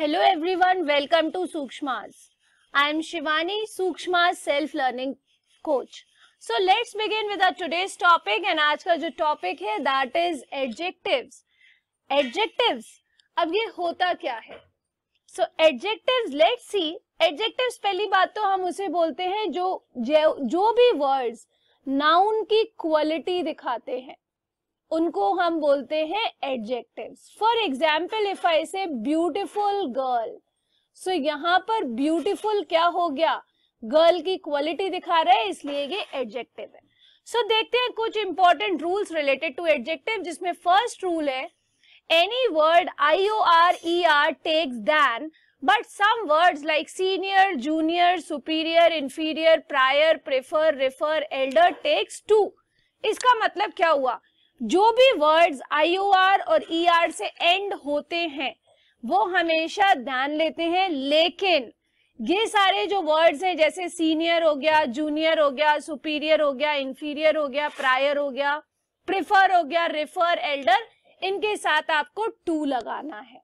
Hello everyone welcome to Sukshmas I am Shivani Sukshmas self learning coach so let's begin with our today's topic and आज का जो topic है that is adjectives adjectives अब ये होता क्या है so adjectives let's see adjectives पहली बात तो हम उसे बोलते हैं जो जो भी वर्ड्स नाउन की क्वालिटी दिखाते हैं उनको हम बोलते हैं adjectives for example if I say beautiful girl so यहाँ पर ब्यूटिफुल क्या हो गया गर्ल की क्वालिटी दिखा रहा है इसलिए ये एडजेक्टिव है सो so, देखते हैं कुछ important rules related to adjective जिसमें फर्स्ट रूल है any word I O R E R takes than but some words like senior junior superior inferior prior prefer refer elder takes to इसका मतलब क्या हुआ जो भी वर्ड्स आई और E e ER से एंड होते हैं वो हमेशा ध्यान लेते हैं लेकिन ये सारे जो वर्ड्स हैं जैसे सीनियर हो गया जूनियर हो गया सुपीरियर हो गया इंफीरियर हो गया प्रायर हो गया प्रिफर हो गया रिफर एल्डर इनके साथ आपको टू लगाना है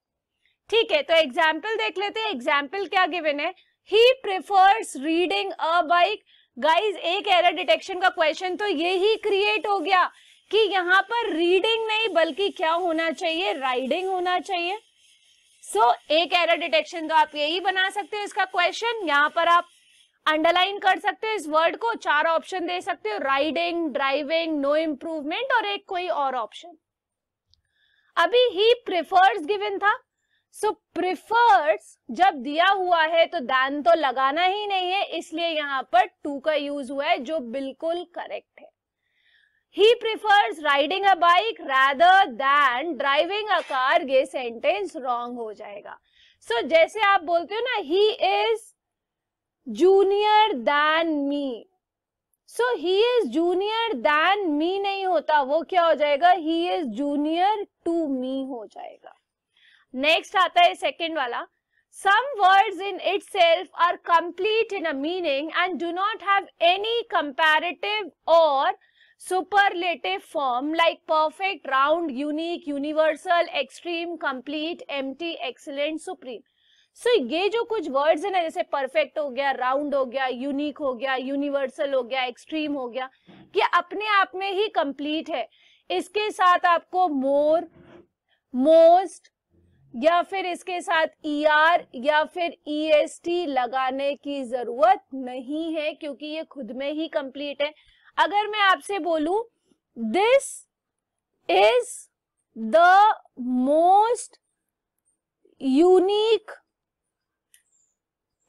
ठीक है तो एग्जाम्पल देख लेते हैं एग्जाम्पल क्या गिवन है he prefers reading a bike guys एक एरर डिटेक्शन का क्वेश्चन तो ये ही क्रिएट हो गया कि यहाँ पर रीडिंग नहीं बल्कि क्या होना चाहिए राइडिंग होना चाहिए सो so, एक एरर डिटेक्शन तो आप यही बना सकते हो इसका क्वेश्चन यहाँ पर आप अंडरलाइन कर सकते हो इस वर्ड को चार ऑप्शन दे सकते हो राइडिंग ड्राइविंग नो इम्प्रूवमेंट और एक कोई और ऑप्शन अभी ही प्रिफर्स गिवन था सो so, प्रिफर्स जब दिया हुआ है तो दान तो लगाना ही नहीं है इसलिए यहाँ पर टू का यूज हुआ है जो बिल्कुल करेक्ट है he prefers riding a bike rather than driving a car ये sentence wrong हो जाएगा so जैसे आप बोलते हो ना he is junior than me so he is junior than me नहीं होता वो क्या हो जाएगा he is junior to me हो जाएगा next आता है second वाला Some words in itself are complete in a meaning and do not have any comparative or superlative form like perfect, round, unique, universal, extreme, complete, empty, excellent, supreme. सो ये जो कुछ words है ना जैसे perfect हो गया round हो गया यूनिक हो गया यूनिवर्सल हो गया एक्सट्रीम हो गया ये अपने आप में ही कंप्लीट है इसके साथ आपको मोर मोस्ट या फिर इसके साथ ई er, आर या फिर ई एस टी लगाने की जरूरत नहीं है क्योंकि ये खुद में ही कंप्लीट है अगर मैं आपसे बोलू this is the most unique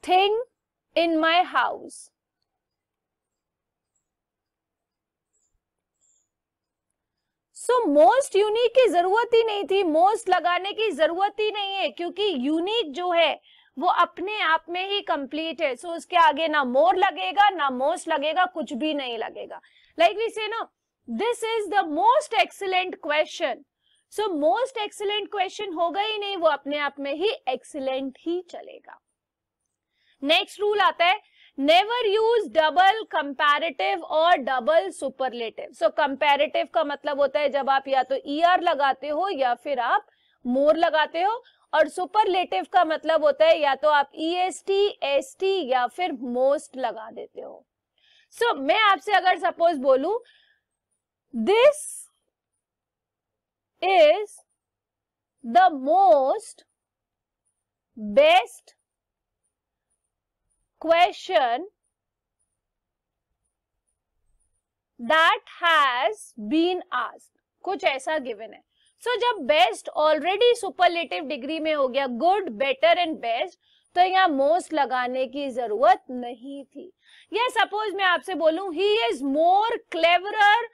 thing in my house so most unique की जरूरत ही नहीं थी मोस्ट लगाने की जरूरत ही नहीं है क्योंकि यूनिक जो है वो अपने आप में ही कंप्लीट है सो so, उसके आगे ना मोर लगेगा ना मोस्ट लगेगा कुछ भी नहीं लगेगा like we say no this is the most excellent question so most excellent question होगा ही नहीं वो अपने आप में ही एक्सीलेंट ही चलेगा नेक्स्ट रूल आता है नेवर यूज डबल कंपेरेटिव और डबल सुपरलेटिव सो कंपेरेटिव का मतलब होता है जब आप या तो ई e ER लगाते हो या फिर आप मोर लगाते हो और सुपरलेटिव का मतलब होता है या तो आप E S T S T या फिर मोस्ट लगा देते हो सो so, मैं आपसे अगर सपोज बोलू this is the most best question that has been asked कुछ ऐसा गिवन है सो जब बेस्ट ऑलरेडी सुपरलेटिव डिग्री में हो गया गुड बेटर एंड बेस्ट तो यहाँ मोस्ट लगाने की जरूरत नहीं थी या सपोज मैं आपसे बोलूं he is more clever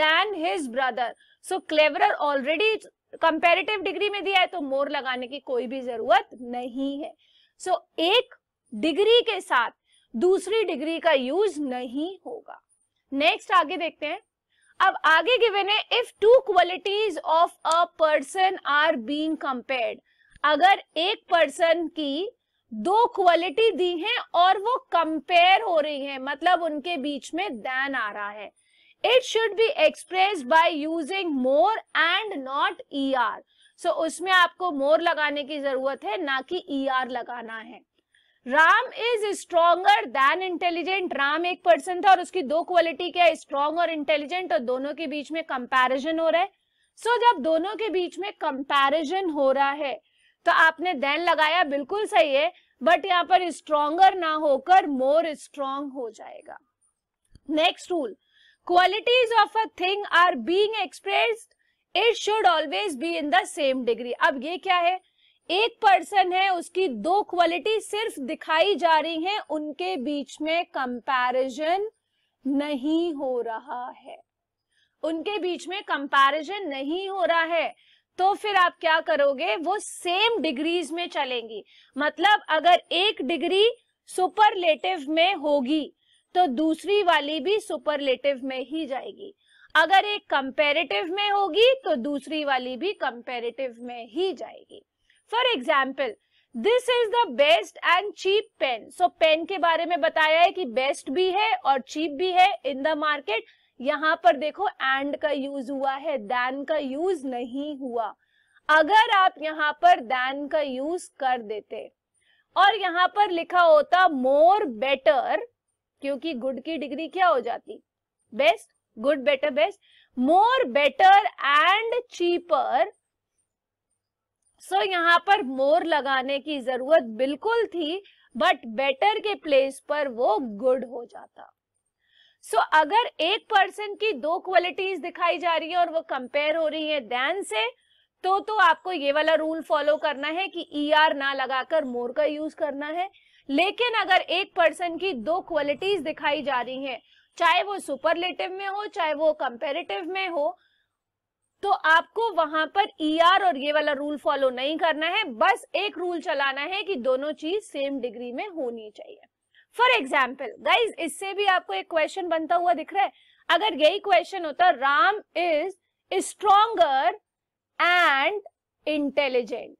than his brother so clever already comparative degree में दिया है तो मोर लगाने की कोई भी जरूरत नहीं है सो so, एक डिग्री के साथ दूसरी डिग्री का यूज नहीं होगा नेक्स्ट आगे देखते हैं अब आगे गिवन है if two qualities of a person are being compared अगर एक पर्सन की दो क्वालिटी दी हैं और वो कंपेयर हो रही हैं मतलब उनके बीच में दैन आ रहा है it should be express by using more and not E R so उसमें आपको मोर लगाने की जरूरत है ना कि ई e लगाना है Ram is stronger than intelligent Ram एक पर्सन था और उसकी दो क्वालिटी क्या है स्ट्रॉन्ग और इंटेलिजेंट और दोनों के बीच में कंपेरिजन हो रहा है सो so, जब दोनों के बीच में कंपेरिजन हो रहा है तो आपने देन लगाया बिल्कुल सही है बट यहाँ पर स्ट्रोंगर ना होकर मोर स्ट्रोंग हो जाएगा next rule qualities of a thing are being expressed it should always be in the same degree अब ये क्या है एक पर्सन है उसकी दो क्वालिटी सिर्फ दिखाई जा रही हैं उनके बीच में कंपैरिजन नहीं हो रहा है उनके बीच में कंपैरिजन नहीं हो रहा है तो फिर आप क्या करोगे वो सेम डिग्रीज में चलेंगी मतलब अगर एक डिग्री सुपरलेटिव में होगी तो दूसरी वाली भी सुपरलेटिव में ही जाएगी अगर एक कंपेरेटिव में होगी तो दूसरी वाली भी कंपेरेटिव में ही जाएगी for example this is the best and cheap pen so pen के बारे में बताया है कि बेस्ट भी है और चीप भी है इन द मार्केट यहाँ पर देखो एंड का यूज हुआ है दैन का यूज नहीं हुआ अगर आप यहाँ पर दैन का यूज कर देते और यहाँ पर लिखा होता मोर बेटर क्योंकि गुड की डिग्री क्या हो जाती best good better best more better and cheaper so so, यहाँ पर मोर लगाने की जरूरत बिल्कुल थी बट बेटर के प्लेस पर वो गुड हो जाता सो so, अगर एक पर्सन की दो क्वालिटीज दिखाई जा रही है और वो कंपेयर हो रही है देन से तो तो आपको ये वाला रूल फॉलो करना है कि ई e ER ना लगाकर मोर का यूज करना है लेकिन अगर एक पर्सन की दो क्वालिटीज दिखाई जा रही है चाहे वो सुपरलेटिव में हो चाहे वो कंपेरेटिव में हो तो आपको वहां पर ई e ER और ये वाला रूल फॉलो नहीं करना है बस एक रूल चलाना है कि दोनों चीज सेम डिग्री में होनी चाहिए फॉर एग्जाम्पल गाइज इससे भी आपको एक क्वेश्चन बनता हुआ दिख रहा है अगर यही क्वेश्चन होता Ram is stronger and intelligent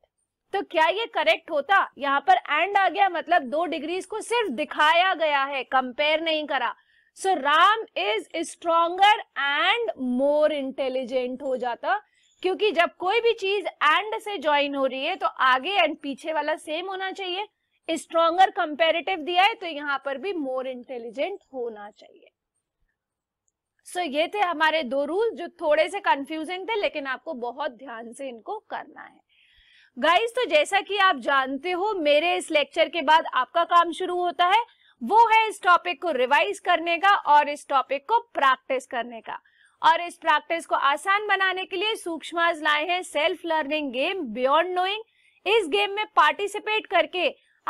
तो क्या ये करेक्ट होता यहाँ पर एंड आ गया मतलब दो डिग्रीज को सिर्फ दिखाया गया है कंपेयर नहीं करा so Ram is stronger and more intelligent हो जाता क्योंकि जब कोई भी चीज एंड से ज्वाइन हो रही है तो आगे एंड पीछे वाला सेम होना चाहिए स्ट्रोंगर कंपेरेटिव दिया है तो यहाँ पर भी मोर इंटेलिजेंट होना चाहिए सो so, ये थे हमारे दो रूल जो थोड़े से कंफ्यूजिंग थे लेकिन आपको बहुत ध्यान से इनको करना है गाइस तो जैसा कि आप जानते हो मेरे इस लेक्चर के बाद आपका काम शुरू होता है वो है इस टॉपिक को रिवाइज करने का और इस टॉपिक को प्रैक्टिस करने का और इस प्रैक्टिस को आसान बनाने के लिए सूक्ष्म लाए हैं self learning game beyond knowing इस गेम में पार्टिसिपेट करके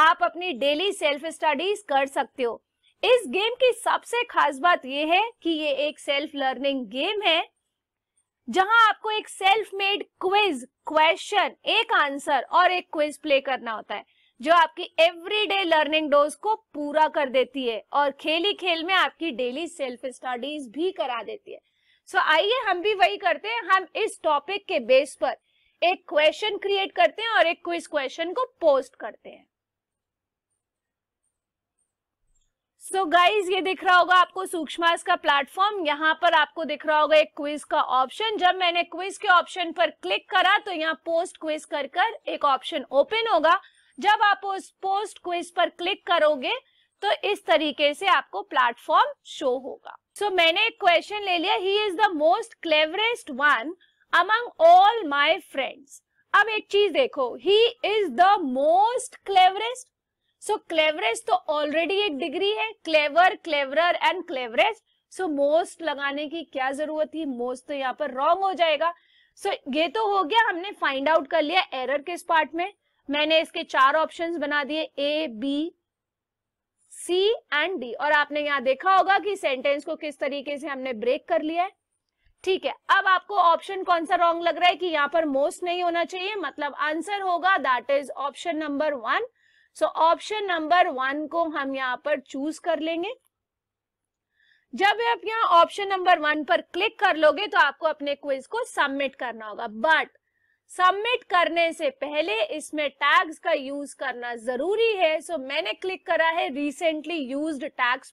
आप अपनी डेली सेल्फ स्टडीज कर सकते हो इस गेम की सबसे खास बात यह है कि ये एक सेल्फ लर्निंग गेम है जहां आपको एक सेल्फ मेड क्विज क्वेश्चन एक आंसर और एक क्विज प्ले करना होता है जो आपकी एवरीडे लर्निंग डोज को पूरा कर देती है और खेली खेल में आपकी डेली सेल्फ स्टडीज भी करा देती है सो so, आइए हम भी वही करते हैं हम इस टॉपिक के बेस पर एक क्वेश्चन क्रिएट करते हैं और एक क्विज क्वेश्चन को पोस्ट करते हैं सो so गाइज ये दिख रहा होगा आपको सूक्ष्मास का प्लेटफॉर्म यहाँ पर आपको दिख रहा होगा एक क्विज का ऑप्शन जब मैंने क्विज के ऑप्शन पर क्लिक करा तो यहाँ पोस्ट क्विज कर कर एक ऑप्शन ओपन होगा जब आप उस पोस्ट क्विज पर क्लिक करोगे तो इस तरीके से आपको प्लेटफॉर्म शो होगा सो so, मैंने एक क्वेश्चन ले लिया he is the most cleverest one among all my friends अब एक चीज देखो he is the most cleverest so cleverest तो ऑलरेडी एक डिग्री है clever cleverer and cleverest so most लगाने की क्या जरूरत थी मोस्ट तो यहाँ पर रॉन्ग हो जाएगा सो so, ये तो हो गया हमने फाइंड आउट कर लिया एरर किस पार्ट में मैंने इसके चार ऑप्शंस बना दिए A B C and D और आपने यहां देखा होगा कि सेंटेंस को किस तरीके से हमने ब्रेक कर लिया है ठीक है अब आपको ऑप्शन कौन सा रॉन्ग लग रहा है कि यहां पर मोस्ट नहीं होना चाहिए मतलब आंसर होगा that is option number one so option number one को हम यहाँ पर चूज कर लेंगे जब आप यहाँ ऑप्शन नंबर वन पर क्लिक कर लोगे तो आपको अपने क्विज को सबमिट करना होगा बट सबमिट करने से पहले इसमें टैग्स का यूज करना जरूरी है सो so, मैंने क्लिक करा है रिसेंटली यूज टैग्स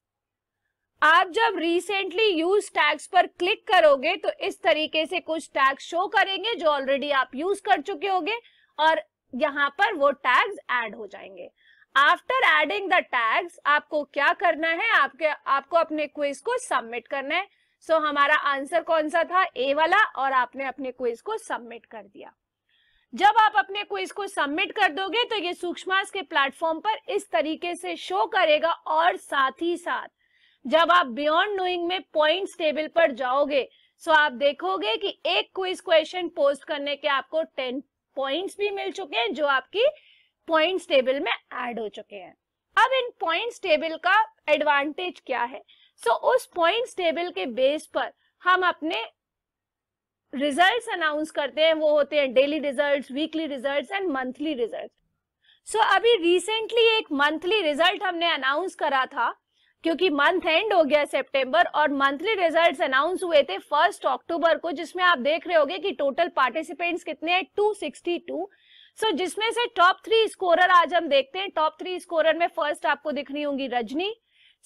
आप जब रिसेंटली यूज टैग्स पर क्लिक करोगे तो इस तरीके से कुछ टैग्स शो करेंगे जो ऑलरेडी आप यूज कर चुके होंगे और यहाँ पर वो टैग्स ऐड हो जाएंगे आफ्टर एडिंग द टैग्स आपको क्या करना है आपके आपको अपने क्विज को सबमिट करना है सो so, हमारा आंसर कौन सा था ए वाला और आपने अपने क्विज को सबमिट कर दिया जब आप अपने क्विज को सबमिट कर दोगे तो ये सूक्ष्मास के प्लेटफॉर्म पर इस तरीके से शो करेगा और साथ ही साथ जब आप बियॉन्ड नोइंग में पॉइंट्स टेबल पर जाओगे सो आप देखोगे कि एक क्विज क्वेश्चन पोस्ट करने के आपको टेन पॉइंट्स भी मिल चुके हैं जो आपकी पॉइंट्स टेबल में ऐड हो चुके हैं अब इन पॉइंट्स टेबल का एडवांटेज क्या है सो so, उस पॉइंट्स टेबल के बेस पर हम अपने रिजल्ट्स अनाउंस करते हैं वो होते हैं daily results weekly results and monthly result so अभी रिसेंटली एक मंथली रिजल्ट हमने अनाउंस करा था क्योंकि मंथ एंड हो गया सितंबर और मंथली रिजल्ट्स अनाउंस हुए थे फर्स्ट अक्टूबर को जिसमें आप देख रहे होंगे कि टोटल पार्टिसिपेंट्स कितने हैं 262 सो so, जिसमें से टॉप थ्री स्कोरर आज हम देखते हैं टॉप थ्री स्कोरर में फर्स्ट आपको दिख रही होंगी रजनी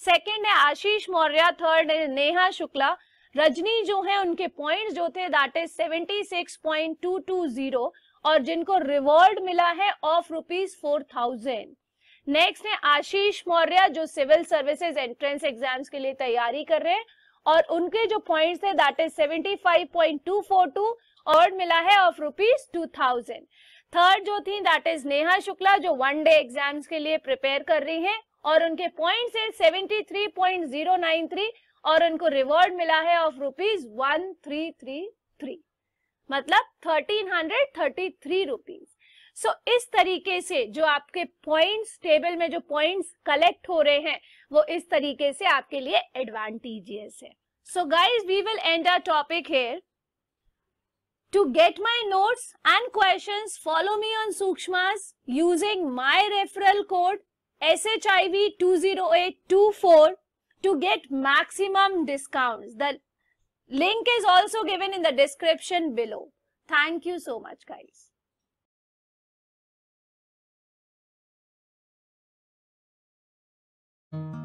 सेकेंड है आशीष मौर्य थर्ड है नेहा शुक्ला रजनी जो है उनके पॉइंट्स जो थे that is seventy six two two zero और जिनको रिवॉर्ड मिला है of rupees four thousand next है आशीष मौर्य जो सिविल सर्विसेज एंट्रेंस एग्जाम्स के लिए तैयारी कर रहे हैं और उनके जो पॉइंट्स थे that is seventy five point two four two और मिला है of rupees two thousand third जो थी दैट इज नेहा शुक्ला जो वन डे एग्जाम्स के लिए प्रिपेयर कर रही हैं और उनके पॉइंट्स है seventy three point zero nine three और उनको रिवॉर्ड मिला है of rupees one three three three मतलब thirteen hundred thirty three rupees so इस तरीके से जो आपके पॉइंट्स टेबल में जो पॉइंट्स कलेक्ट हो रहे हैं वो इस तरीके से आपके लिए एडवांटेजियस है so guys we will end our topic here to get my end question follow me on सूक्ष्म using my referral code S H I V two zero eight two four to get maximum discounts. The link is also given in the description below. Thank you so much guys. Thank you.